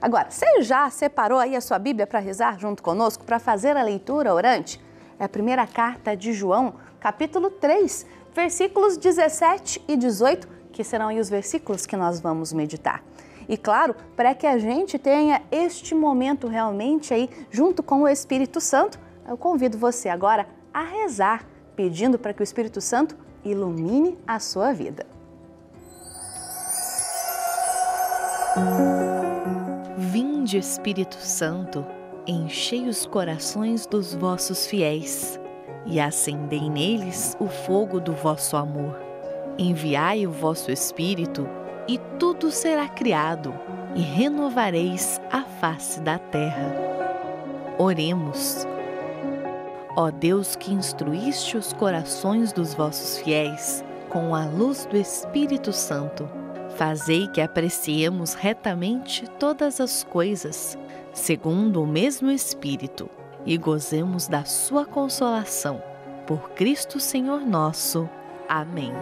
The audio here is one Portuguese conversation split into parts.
Agora, você já separou aí a sua Bíblia para rezar junto conosco, para fazer a leitura orante? É a primeira carta de João, capítulo 3, versículos 17 e 18, que serão aí os versículos que nós vamos meditar. E claro, para que a gente tenha este momento realmente aí junto com o Espírito Santo, eu convido você agora a rezar, pedindo para que o Espírito Santo ilumine a sua vida. Vinde, Espírito Santo, enchei os corações dos vossos fiéis e acendei neles o fogo do vosso amor. Enviai o vosso Espírito e tudo será criado e renovareis a face da terra. Oremos. Ó Deus que instruíste os corações dos vossos fiéis com a luz do Espírito Santo, Fazei que apreciemos retamente todas as coisas, segundo o mesmo Espírito, e gozemos da Sua consolação. Por Cristo Senhor nosso. Amém.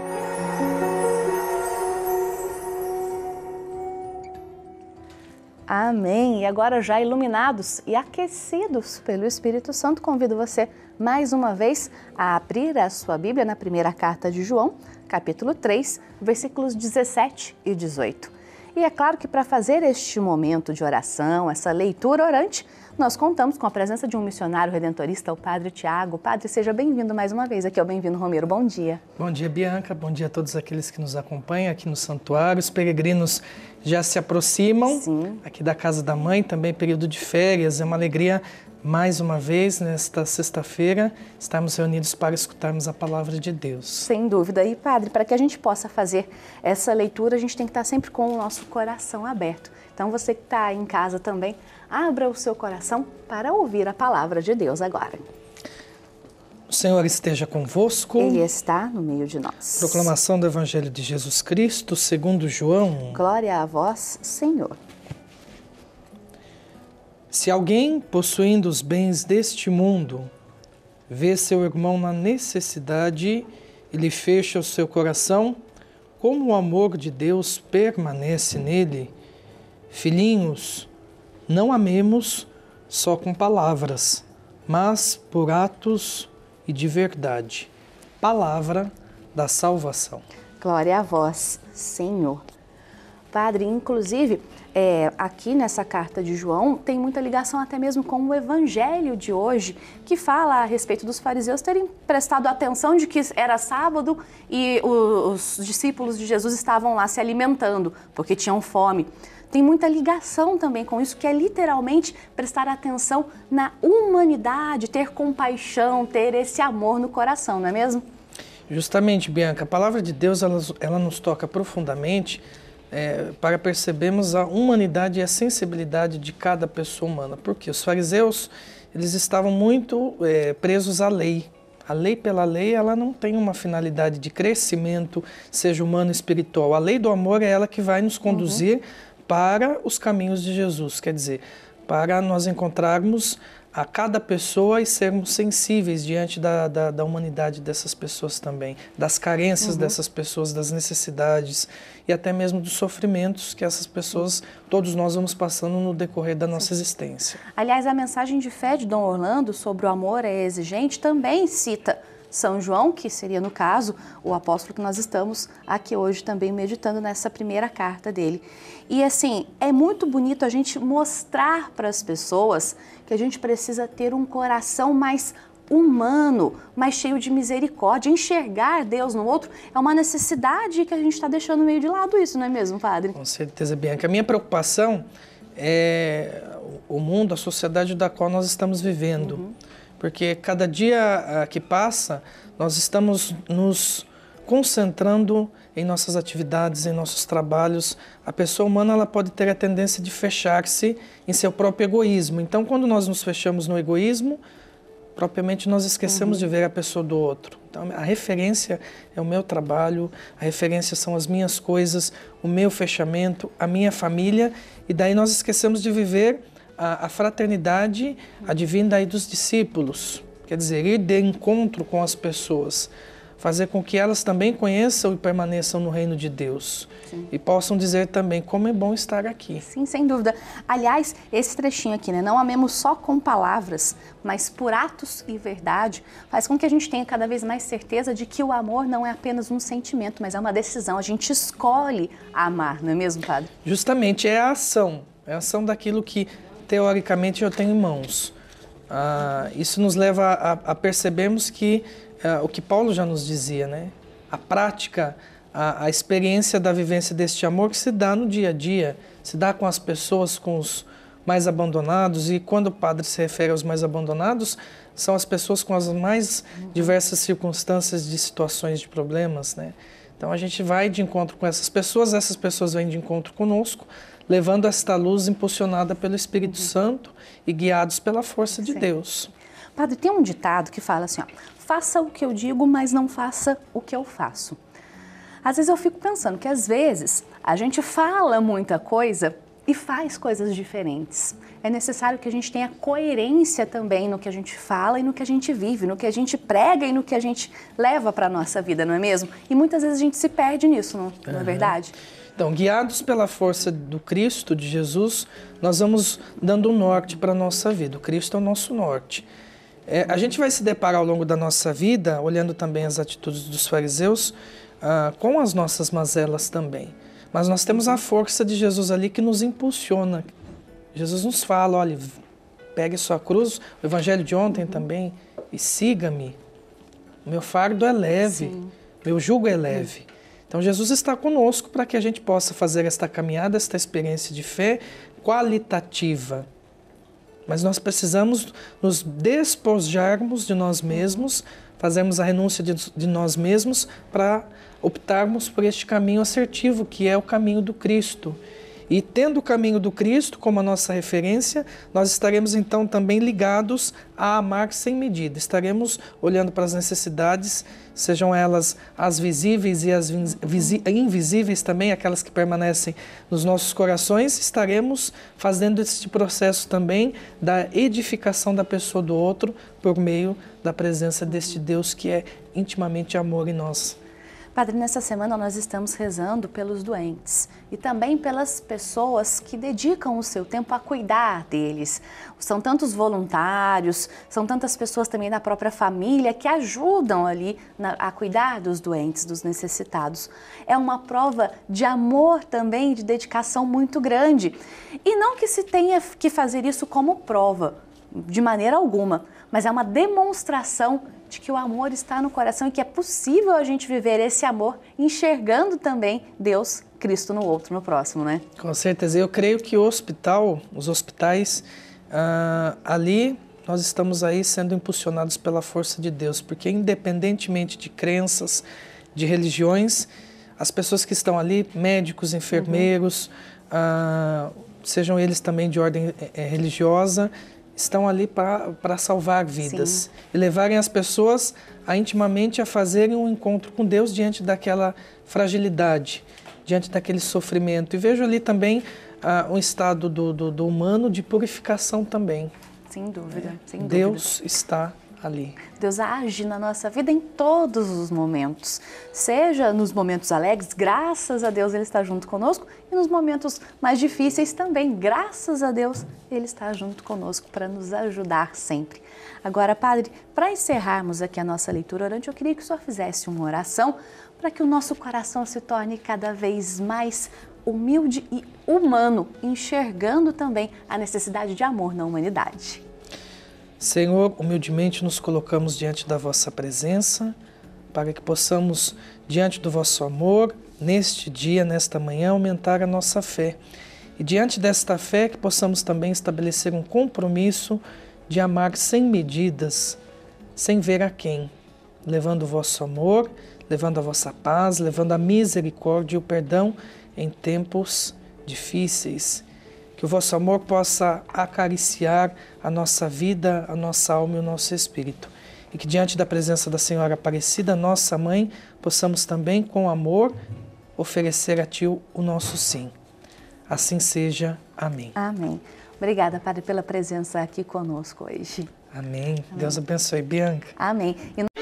Amém. E agora, já iluminados e aquecidos pelo Espírito Santo, convido você mais uma vez a abrir a sua Bíblia na primeira carta de João, capítulo 3, versículos 17 e 18. E é claro que para fazer este momento de oração, essa leitura orante, nós contamos com a presença de um missionário redentorista, o Padre Tiago. Padre, seja bem-vindo mais uma vez aqui ao é Bem-vindo Romero. Bom dia. Bom dia, Bianca. Bom dia a todos aqueles que nos acompanham aqui no santuário. Os peregrinos já se aproximam Sim. aqui da Casa da Mãe, também período de férias. É uma alegria mais uma vez, nesta sexta-feira, estamos reunidos para escutarmos a palavra de Deus. Sem dúvida. E, Padre, para que a gente possa fazer essa leitura, a gente tem que estar sempre com o nosso coração aberto. Então, você que está em casa também, abra o seu coração para ouvir a palavra de Deus agora. O Senhor esteja convosco. Ele está no meio de nós. Proclamação do Evangelho de Jesus Cristo, segundo João. Glória a vós, Senhor. Se alguém, possuindo os bens deste mundo, vê seu irmão na necessidade e lhe fecha o seu coração, como o amor de Deus permanece nele? Filhinhos, não amemos só com palavras, mas por atos e de verdade. Palavra da salvação. Glória a vós, Senhor. Padre, inclusive, é, aqui nessa carta de João tem muita ligação até mesmo com o evangelho de hoje, que fala a respeito dos fariseus terem prestado atenção de que era sábado e os discípulos de Jesus estavam lá se alimentando, porque tinham fome tem muita ligação também com isso, que é literalmente prestar atenção na humanidade, ter compaixão, ter esse amor no coração, não é mesmo? Justamente, Bianca, a palavra de Deus ela, ela nos toca profundamente é, para percebermos a humanidade e a sensibilidade de cada pessoa humana. Porque os fariseus, eles estavam muito é, presos à lei. A lei pela lei, ela não tem uma finalidade de crescimento, seja humano espiritual. A lei do amor é ela que vai nos conduzir uhum. para os caminhos de Jesus. Quer dizer, para nós encontrarmos a cada pessoa e sermos sensíveis diante da, da, da humanidade dessas pessoas também, das carências uhum. dessas pessoas, das necessidades e até mesmo dos sofrimentos que essas pessoas, todos nós vamos passando no decorrer da nossa Sim. existência. Aliás, a mensagem de fé de Dom Orlando sobre o amor é exigente também cita são João, que seria no caso o apóstolo que nós estamos aqui hoje também meditando nessa primeira carta dele. E assim, é muito bonito a gente mostrar para as pessoas que a gente precisa ter um coração mais humano, mais cheio de misericórdia. Enxergar Deus no outro é uma necessidade que a gente está deixando meio de lado isso, não é mesmo, padre? Com certeza, Bianca. A minha preocupação é o mundo, a sociedade da qual nós estamos vivendo. Uhum porque cada dia ah, que passa nós estamos nos concentrando em nossas atividades, em nossos trabalhos. A pessoa humana ela pode ter a tendência de fechar-se em seu próprio egoísmo. Então, quando nós nos fechamos no egoísmo, propriamente nós esquecemos uhum. de ver a pessoa do outro. Então, a referência é o meu trabalho, a referência são as minhas coisas, o meu fechamento, a minha família, e daí nós esquecemos de viver a, a fraternidade advinda aí dos discípulos, quer dizer, ir de encontro com as pessoas, fazer com que elas também conheçam e permaneçam no reino de Deus Sim. e possam dizer também como é bom estar aqui. Sim, sem dúvida. Aliás, esse trechinho aqui, né, não amemos só com palavras, mas por atos e verdade, faz com que a gente tenha cada vez mais certeza de que o amor não é apenas um sentimento, mas é uma decisão. A gente escolhe amar, não é mesmo, padre? Justamente, é a ação, é a ação daquilo que teoricamente eu tenho em mãos. Ah, isso nos leva a, a percebermos que ah, o que Paulo já nos dizia, né? A prática, a, a, experiência da vivência deste amor que se dá no dia a dia, se dá com as pessoas, com os mais abandonados. E quando o padre se refere aos mais abandonados, são as pessoas com as mais diversas circunstâncias de situações de problemas, né? Então a gente vai de encontro com essas pessoas, essas pessoas vêm de encontro conosco levando esta luz impulsionada pelo Espírito uhum. Santo e guiados pela força de Sim. Deus. Padre, tem um ditado que fala assim: ó, faça o que eu digo, mas não faça o que eu faço. Às vezes eu fico pensando que às vezes a gente fala muita coisa e faz coisas diferentes. É necessário que a gente tenha coerência também no que a gente fala e no que a gente vive, no que a gente prega e no que a gente leva para a nossa vida, não é mesmo? E muitas vezes a gente se perde nisso, não, não é verdade? Então, guiados pela força do Cristo, de Jesus, nós vamos dando um norte para a nossa vida. O Cristo é o nosso norte. É, a gente vai se deparar ao longo da nossa vida, olhando também as atitudes dos fariseus, ah, com as nossas mazelas também. Mas nós temos a força de Jesus ali que nos impulsiona. Jesus nos fala: olha, pegue sua cruz, o evangelho de ontem uhum. também, e siga-me. Meu fardo é leve, Sim. meu jugo é leve. Então Jesus está conosco para que a gente possa fazer esta caminhada, esta experiência de fé qualitativa. Mas nós precisamos nos despojarmos de nós mesmos, fazermos a renúncia de, de nós mesmos para optarmos por este caminho assertivo, que é o caminho do Cristo e tendo o caminho do Cristo como a nossa referência, nós estaremos então também ligados a amar sem medida. Estaremos olhando para as necessidades, sejam elas as visíveis e as invisíveis também, aquelas que permanecem nos nossos corações. Estaremos fazendo este processo também da edificação da pessoa do outro por meio da presença deste Deus que é intimamente amor em nós. Padre, nessa semana nós estamos rezando pelos doentes e também pelas pessoas que dedicam o seu tempo a cuidar deles. São tantos voluntários, são tantas pessoas também da própria família que ajudam ali na, a cuidar dos doentes, dos necessitados. É uma prova de amor também, de dedicação muito grande. E não que se tenha que fazer isso como prova, de maneira alguma, mas é uma demonstração de que o amor está no coração e que é possível a gente viver esse amor enxergando também Deus, Cristo no outro, no próximo, né? Com certeza. Eu creio que o hospital, os hospitais, ah, ali nós estamos aí sendo impulsionados pela força de Deus, porque independentemente de crenças, de religiões, as pessoas que estão ali, médicos, enfermeiros, uhum. Ah, sejam eles também de ordem eh, eh, religiosa, estão ali para salvar vidas Sim. e levarem as pessoas a intimamente a fazerem um encontro com Deus diante daquela fragilidade, diante daquele sofrimento. E vejo ali também uh, um estado do, do, do, humano de purificação também. Sem dúvida, é. sem dúvida. Deus está ali. Deus age na nossa vida em todos os momentos. Seja nos momentos alegres, graças a Deus Ele está junto conosco, e nos momentos mais difíceis também, graças a Deus Ele está junto conosco para nos ajudar sempre. Agora, Padre, para encerrarmos aqui a nossa leitura orante, eu queria que o senhor fizesse uma oração para que o nosso coração se torne cada vez mais humilde e humano, enxergando também a necessidade de amor na humanidade. Senhor, humildemente nos colocamos diante da vossa presença, para que possamos, diante do vosso amor, neste dia, nesta manhã, aumentar a nossa fé. E diante desta fé, que possamos também estabelecer um compromisso de amar sem medidas, sem ver a quem, levando o vosso amor, levando a vossa paz, levando a misericórdia e o perdão em tempos difíceis que o vosso amor possa acariciar a nossa vida, a nossa alma e o nosso espírito. E que diante da presença da Senhora Aparecida, nossa mãe, possamos também, com amor, oferecer a Ti o nosso sim. Assim seja. Amém. Amém. Obrigada, Padre, pela presença aqui conosco hoje. Amém. Amém. Deus abençoe, Bianca. Amém. E